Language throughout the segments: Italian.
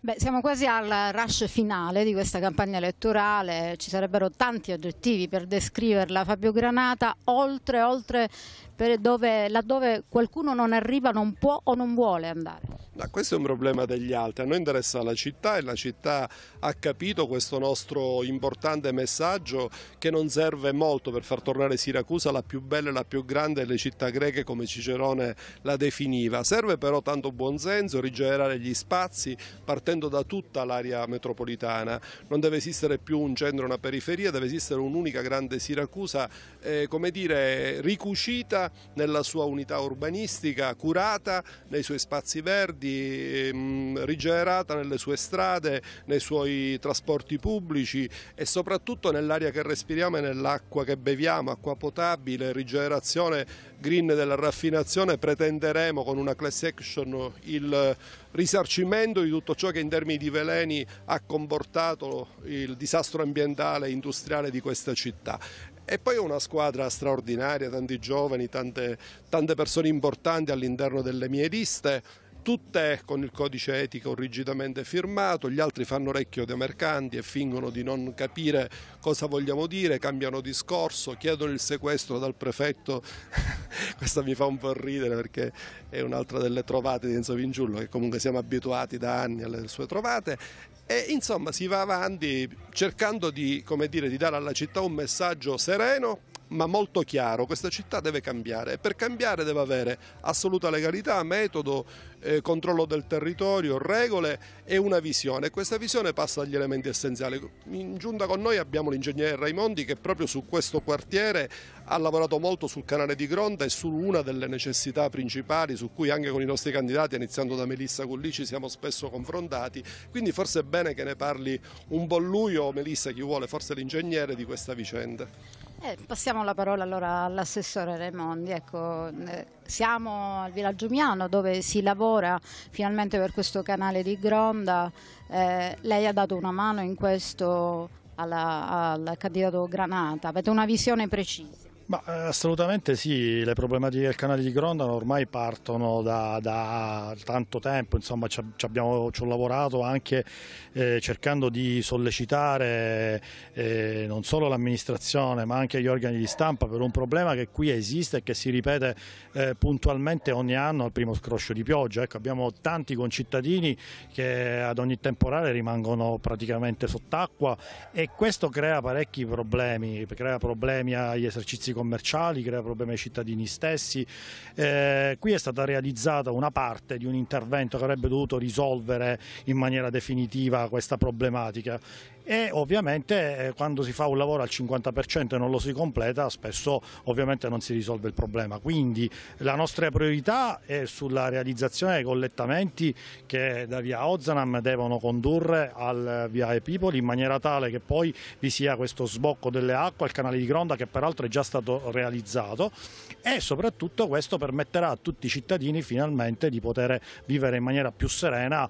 Beh, siamo quasi al rush finale di questa campagna elettorale, ci sarebbero tanti aggettivi per descriverla. Fabio Granata, oltre, oltre dove, laddove qualcuno non arriva, non può o non vuole andare. No, questo è un problema degli altri, a noi interessa la città e la città ha capito questo nostro importante messaggio che non serve molto per far tornare Siracusa la più bella e la più grande delle città greche come Cicerone la definiva, serve però tanto buonsenso, rigenerare gli spazi, partecipare partendo da tutta l'area metropolitana. Non deve esistere più un centro e una periferia, deve esistere un'unica grande Siracusa, eh, come dire, ricucita nella sua unità urbanistica, curata nei suoi spazi verdi, ehm, rigenerata nelle sue strade, nei suoi trasporti pubblici e soprattutto nell'aria che respiriamo e nell'acqua che beviamo, acqua potabile, rigenerazione green della raffinazione, pretenderemo con una class action il risarcimento di tutto ciò che in termini di veleni ha comportato il disastro ambientale e industriale di questa città. E poi è una squadra straordinaria, tanti giovani, tante, tante persone importanti all'interno delle mie liste tutte con il codice etico rigidamente firmato, gli altri fanno orecchio dei mercanti e fingono di non capire cosa vogliamo dire, cambiano discorso, chiedono il sequestro dal prefetto, questa mi fa un po' ridere perché è un'altra delle trovate di Enzo Vingiullo che comunque siamo abituati da anni alle sue trovate e insomma si va avanti cercando di, dire, di dare alla città un messaggio sereno ma molto chiaro, questa città deve cambiare e per cambiare deve avere assoluta legalità, metodo, eh, controllo del territorio, regole e una visione. Questa visione passa dagli elementi essenziali. In giunta con noi abbiamo l'ingegnere Raimondi che proprio su questo quartiere ha lavorato molto sul canale di Gronda e su una delle necessità principali su cui anche con i nostri candidati, iniziando da Melissa Cullici, siamo spesso confrontati. Quindi forse è bene che ne parli un po' lui o Melissa, chi vuole, forse l'ingegnere di questa vicenda. Eh, passiamo la parola allora all'assessore Raimondi. Ecco, eh, siamo al villaggio Miano dove si lavora finalmente per questo canale di Gronda. Eh, lei ha dato una mano in questo alla, al candidato Granata. Avete una visione precisa? Ma, eh, assolutamente sì, le problematiche del canale di Grondano ormai partono da, da tanto tempo, insomma ci, abbiamo, ci ho lavorato anche eh, cercando di sollecitare eh, non solo l'amministrazione ma anche gli organi di stampa per un problema che qui esiste e che si ripete eh, puntualmente ogni anno al primo scroscio di pioggia. Ecco, abbiamo tanti concittadini che ad ogni temporale rimangono praticamente sott'acqua e questo crea parecchi problemi, crea problemi agli esercizi commerciali, crea problemi ai cittadini stessi. Eh, qui è stata realizzata una parte di un intervento che avrebbe dovuto risolvere in maniera definitiva questa problematica e ovviamente eh, quando si fa un lavoro al 50% e non lo si completa spesso ovviamente non si risolve il problema. Quindi la nostra priorità è sulla realizzazione dei collettamenti che da via Ozanam devono condurre al via Epipoli in maniera tale che poi vi sia questo sbocco delle acque al canale di Gronda che peraltro è già stato realizzato e soprattutto questo permetterà a tutti i cittadini finalmente di poter vivere in maniera più serena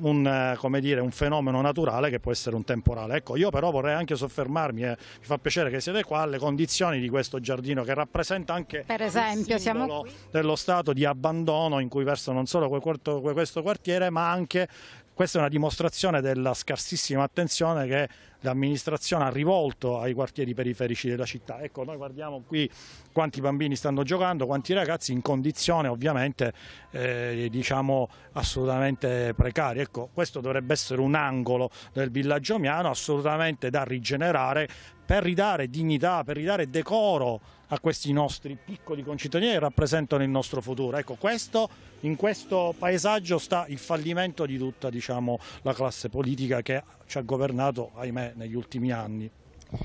un, eh, dire, un, fenomeno naturale che può essere un temporale. Ecco, io però vorrei anche soffermarmi, eh, mi fa piacere che siete qua, alle condizioni di questo giardino che rappresenta anche per esempio, il simbolo dello stato di abbandono in cui versa non solo questo quartiere ma anche questa è una dimostrazione della scarsissima attenzione che l'amministrazione ha rivolto ai quartieri periferici della città. Ecco, noi guardiamo qui quanti bambini stanno giocando, quanti ragazzi in condizione ovviamente eh, diciamo assolutamente precarie. Ecco, questo dovrebbe essere un angolo del villaggio miano assolutamente da rigenerare per ridare dignità, per ridare decoro a questi nostri piccoli concittadini che rappresentano il nostro futuro. Ecco, questo, in questo paesaggio sta il fallimento di tutta diciamo, la classe politica che ci ha governato, ahimè, negli ultimi anni.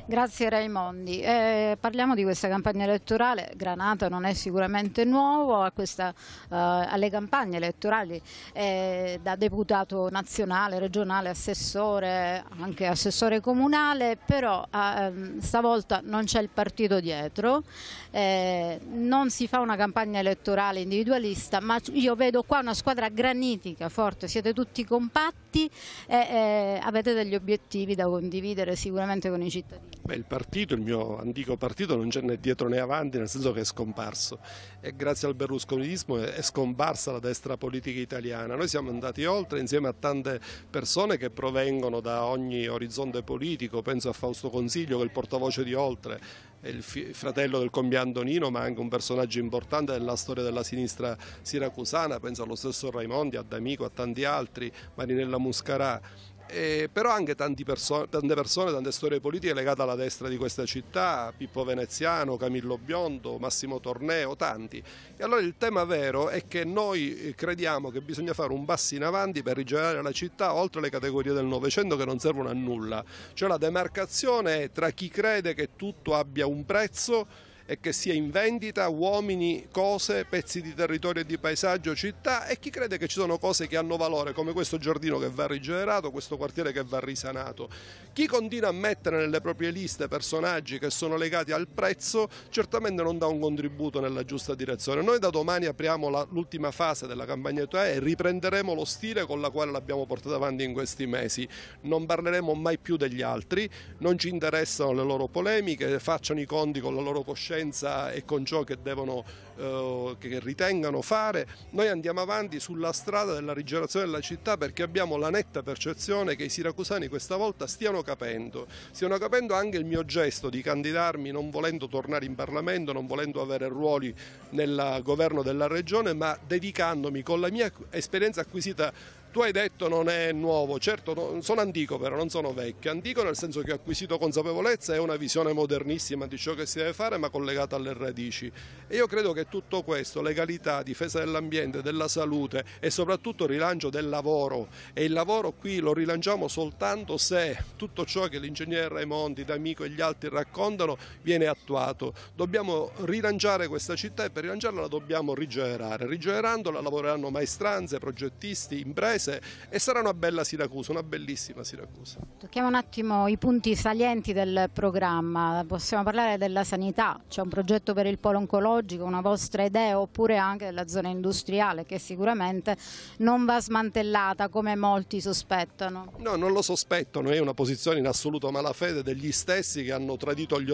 Grazie Raimondi. Eh, parliamo di questa campagna elettorale. Granata non è sicuramente nuovo a questa, eh, alle campagne elettorali eh, da deputato nazionale, regionale, assessore, anche assessore comunale, però eh, stavolta non c'è il partito dietro, eh, non si fa una campagna elettorale individualista, ma io vedo qua una squadra granitica, forte, siete tutti compatti e eh, avete degli obiettivi da condividere sicuramente con i cittadini cittadini? Beh, il partito, il mio antico partito, non c'è né dietro né avanti, nel senso che è scomparso. E grazie al berlusconismo è scomparsa la destra politica italiana. Noi siamo andati oltre insieme a tante persone che provengono da ogni orizzonte politico, penso a Fausto Consiglio che è il portavoce di Oltre, il fratello del combi Nino, ma anche un personaggio importante della storia della sinistra siracusana, penso allo stesso Raimondi, a D'Amico, a tanti altri, Marinella Muscarà. Eh, però anche perso tante persone, tante storie politiche legate alla destra di questa città, Pippo Veneziano, Camillo Biondo, Massimo Torneo, tanti. E allora il tema vero è che noi eh, crediamo che bisogna fare un passo in avanti per rigenerare la città oltre le categorie del Novecento che non servono a nulla, cioè la demarcazione è tra chi crede che tutto abbia un prezzo e che sia in vendita uomini, cose, pezzi di territorio e di paesaggio, città e chi crede che ci sono cose che hanno valore come questo giardino che va rigenerato, questo quartiere che va risanato. Chi continua a mettere nelle proprie liste personaggi che sono legati al prezzo certamente non dà un contributo nella giusta direzione. Noi da domani apriamo l'ultima fase della campagna e riprenderemo lo stile con la quale l'abbiamo portato avanti in questi mesi. Non parleremo mai più degli altri, non ci interessano le loro polemiche, facciano i conti con la loro coscienza coscienza e con ciò che devono, eh, che ritengano fare, noi andiamo avanti sulla strada della rigenerazione della città perché abbiamo la netta percezione che i siracusani questa volta stiano capendo, stiano capendo anche il mio gesto di candidarmi non volendo tornare in Parlamento, non volendo avere ruoli nel governo della regione, ma dedicandomi con la mia esperienza acquisita tu hai detto non è nuovo, certo sono antico però, non sono vecchio, antico nel senso che ho acquisito consapevolezza e una visione modernissima di ciò che si deve fare ma collegata alle radici e io credo che tutto questo, legalità, difesa dell'ambiente, della salute e soprattutto rilancio del lavoro e il lavoro qui lo rilanciamo soltanto se tutto ciò che l'ingegnere Raimondi, D'Amico e gli altri raccontano viene attuato. Dobbiamo rilanciare questa città e per rilanciarla la dobbiamo rigenerare, rigenerandola lavoreranno maestranze, progettisti, imprese paese e sarà una bella Siracusa, una bellissima Siracusa. Tocchiamo un attimo i punti salienti del programma, possiamo parlare della sanità, c'è un progetto per il polo oncologico, una vostra idea oppure anche della zona industriale che sicuramente non va smantellata come molti sospettano. No, non lo sospettano, è una posizione in assoluto malafede degli stessi che hanno tradito gli,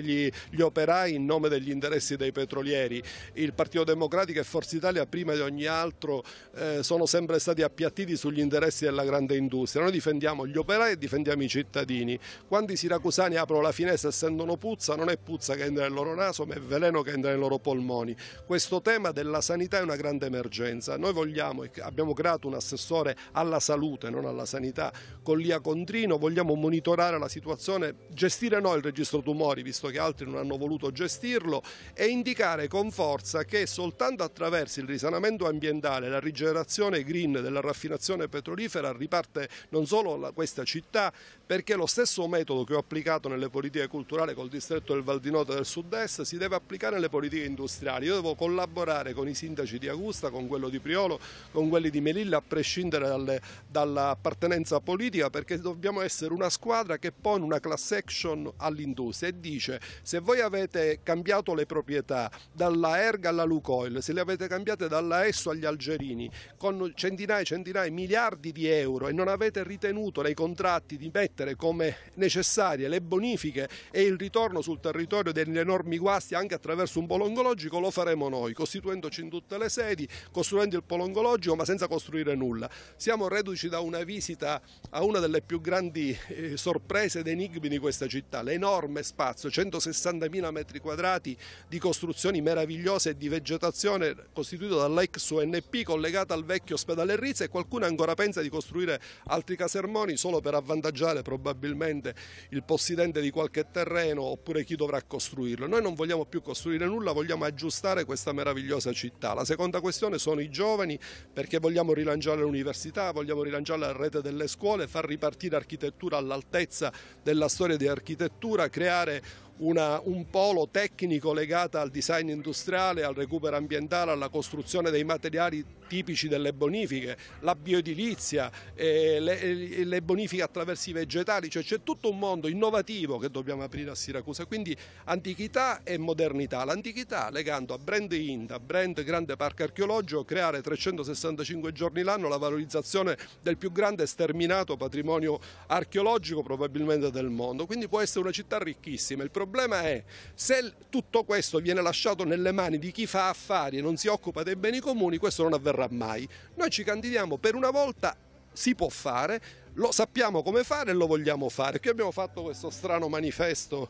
gli, gli operai in nome degli interessi dei petrolieri. Il Partito Democratico e Forza Italia prima di ogni altro eh, sono sempre stati a piazza appiattiti sugli interessi della grande industria, noi difendiamo gli operai e difendiamo i cittadini. Quando i siracusani aprono la finestra e sentono puzza, non è puzza che entra nel loro naso, ma è veleno che entra nei loro polmoni. Questo tema della sanità è una grande emergenza. Noi vogliamo, e abbiamo creato un assessore alla salute, non alla sanità, con Lia Contrino, vogliamo monitorare la situazione, gestire noi il registro tumori, visto che altri non hanno voluto gestirlo, e indicare con forza che soltanto attraverso il risanamento ambientale, la rigenerazione green della raffinazione, raffinazione petrolifera riparte non solo la, questa città perché lo stesso metodo che ho applicato nelle politiche culturali col distretto del Val di Nota del sud-est si deve applicare nelle politiche industriali. Io devo collaborare con i sindaci di Augusta, con quello di Priolo, con quelli di Melilla a prescindere dall'appartenenza politica perché dobbiamo essere una squadra che pone una class action all'industria e dice se voi avete cambiato le proprietà dalla Erga alla Lucoil, se le avete cambiate dalla Esso agli Algerini con centinaia e centinaia centinaia, miliardi di euro e non avete ritenuto nei contratti di mettere come necessarie le bonifiche e il ritorno sul territorio degli enormi guasti anche attraverso un polo oncologico, lo faremo noi, costituendoci in tutte le sedi, costruendo il polo oncologico ma senza costruire nulla. Siamo reduci da una visita a una delle più grandi eh, sorprese ed enigmi di questa città, l'enorme spazio, 160.000 metri quadrati di costruzioni meravigliose e di vegetazione costituito dall'ex UNP collegata al vecchio ospedale Rizza qualcuno ancora pensa di costruire altri casermoni solo per avvantaggiare probabilmente il possidente di qualche terreno oppure chi dovrà costruirlo. Noi non vogliamo più costruire nulla, vogliamo aggiustare questa meravigliosa città. La seconda questione sono i giovani perché vogliamo rilanciare l'università, vogliamo rilanciare la rete delle scuole, far ripartire architettura all'altezza della storia di architettura, creare una, un polo tecnico legato al design industriale, al recupero ambientale, alla costruzione dei materiali tipici delle bonifiche, la bioedilizia, eh, le, eh, le, bonifiche attraverso i vegetali, cioè c'è tutto un mondo innovativo che dobbiamo aprire a Siracusa, quindi antichità e modernità. L'antichità legando a brand Inda, brand grande parco archeologico, creare 365 giorni l'anno la valorizzazione del più grande sterminato patrimonio archeologico probabilmente del mondo, quindi può essere una città ricchissima. Il problema problema è se tutto questo viene lasciato nelle mani di chi fa affari e non si occupa dei beni comuni, questo non avverrà mai. Noi ci candidiamo per una volta, si può fare, lo sappiamo come fare e lo vogliamo fare. Qui abbiamo fatto questo strano manifesto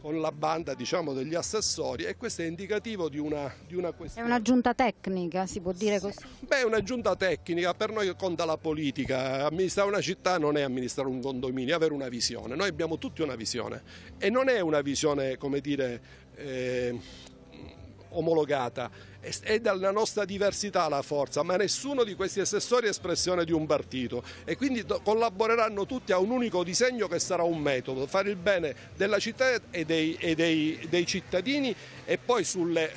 con la banda diciamo, degli assessori e questo è indicativo di una, di una questione. È una giunta tecnica, si può dire così? Beh, è una giunta tecnica, per noi conta la politica, amministrare una città non è amministrare un condominio, è avere una visione, noi abbiamo tutti una visione e non è una visione, come dire, eh, omologata. È dalla nostra diversità la forza, ma nessuno di questi assessori è espressione di un partito e quindi collaboreranno tutti a un unico disegno che sarà un metodo, fare il bene della città e dei, e dei, dei cittadini e poi sulle,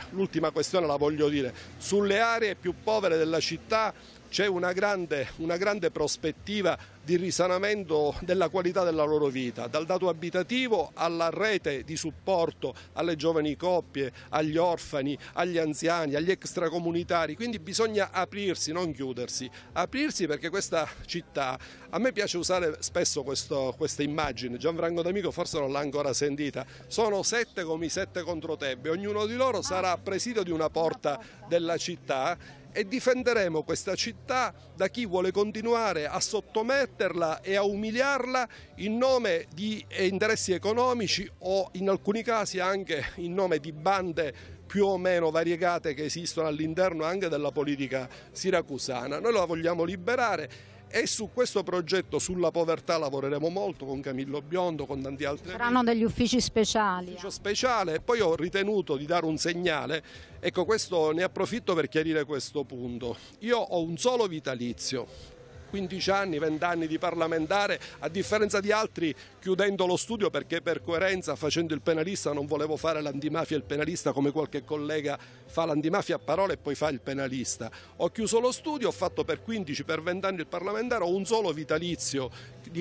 questione la voglio dire, sulle aree più povere della città c'è una grande, una grande prospettiva di risanamento della qualità della loro vita, dal dato abitativo alla rete di supporto alle giovani coppie, agli orfani, agli anziani, agli extracomunitari, quindi bisogna aprirsi, non chiudersi, aprirsi perché questa città, a me piace usare spesso questo, questa immagine, Gianfranco D'Amico forse non l'ha ancora sentita, sono sette come i sette controtebbe, ognuno di loro sarà ah. presidio di una porta della città e difenderemo questa città da chi vuole continuare a sottometterla e a umiliarla in nome di eh, interessi economici o in alcuni casi anche in nome di bande più o meno variegate che esistono all'interno anche della politica siracusana. Noi la vogliamo liberare e su questo progetto sulla povertà lavoreremo molto con Camillo Biondo, con tanti altri. Saranno degli uffici speciali. Ufficio eh. speciale, poi ho ritenuto di dare un segnale, ecco questo ne approfitto per chiarire questo punto. Io ho un solo vitalizio, 15 anni, 20 anni di parlamentare, a differenza di altri chiudendo lo studio perché per coerenza facendo il penalista non volevo fare l'antimafia il penalista come qualche collega fa l'antimafia a parole e poi fa il penalista. Ho chiuso lo studio, ho fatto per 15, per 20 anni il parlamentare, ho un solo vitalizio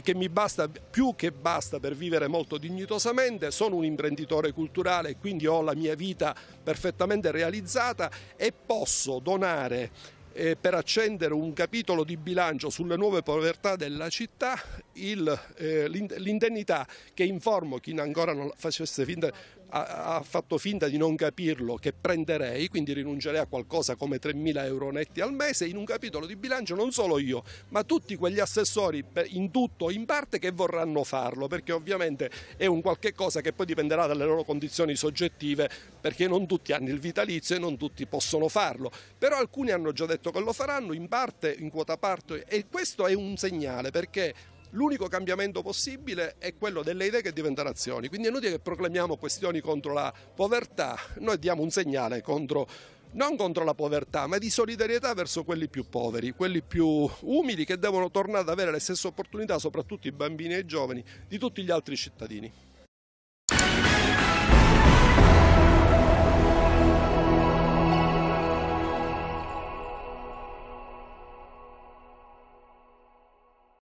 che mi basta più che basta per vivere molto dignitosamente, sono un imprenditore culturale quindi ho la mia vita perfettamente realizzata e posso donare eh, per accendere un capitolo di bilancio sulle nuove povertà della città eh, l'indennità eh, che informo chi ancora non facesse finta ha, fatto finta di non capirlo che prenderei, quindi rinuncerei a qualcosa come 3.000 euro netti al mese in un capitolo di bilancio non solo io, ma tutti quegli assessori in tutto o in parte che vorranno farlo, perché ovviamente è un qualche cosa che poi dipenderà dalle loro condizioni soggettive, perché non tutti hanno il vitalizio e non tutti possono farlo, però alcuni hanno già detto che lo faranno in parte, in quota parte e questo è un segnale perché L'unico cambiamento possibile è quello delle idee che diventano azioni, quindi è inutile che proclamiamo questioni contro la povertà, noi diamo un segnale contro non contro la povertà, ma di solidarietà verso quelli più poveri, quelli più umili che devono tornare ad avere le stesse opportunità, soprattutto i bambini e i giovani, di tutti gli altri cittadini.